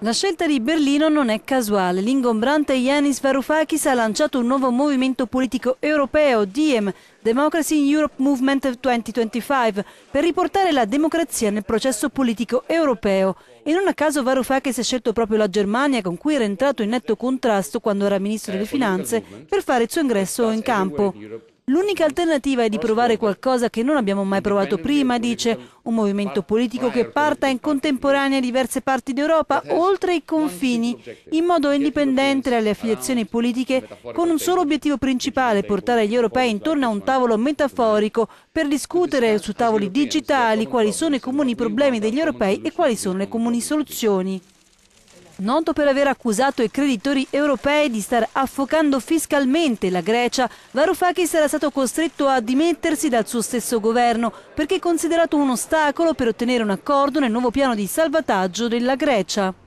La scelta di Berlino non è casuale. L'ingombrante Yanis Varoufakis ha lanciato un nuovo movimento politico europeo, DIEM, Democracy in Europe Movement 2025, per riportare la democrazia nel processo politico europeo. E non a caso Varoufakis ha scelto proprio la Germania, con cui era entrato in netto contrasto quando era ministro eh, delle Finanze, per fare il suo ingresso in campo. L'unica alternativa è di provare qualcosa che non abbiamo mai provato prima, dice, un movimento politico che parta in contemporanea diverse parti d'Europa oltre i confini, in modo indipendente dalle affiliazioni politiche, con un solo obiettivo principale, portare gli europei intorno a un tavolo metaforico per discutere su tavoli digitali quali sono i comuni problemi degli europei e quali sono le comuni soluzioni noto per aver accusato i creditori europei di star affocando fiscalmente la Grecia, Varoufakis era stato costretto a dimettersi dal suo stesso governo perché considerato un ostacolo per ottenere un accordo nel nuovo piano di salvataggio della Grecia.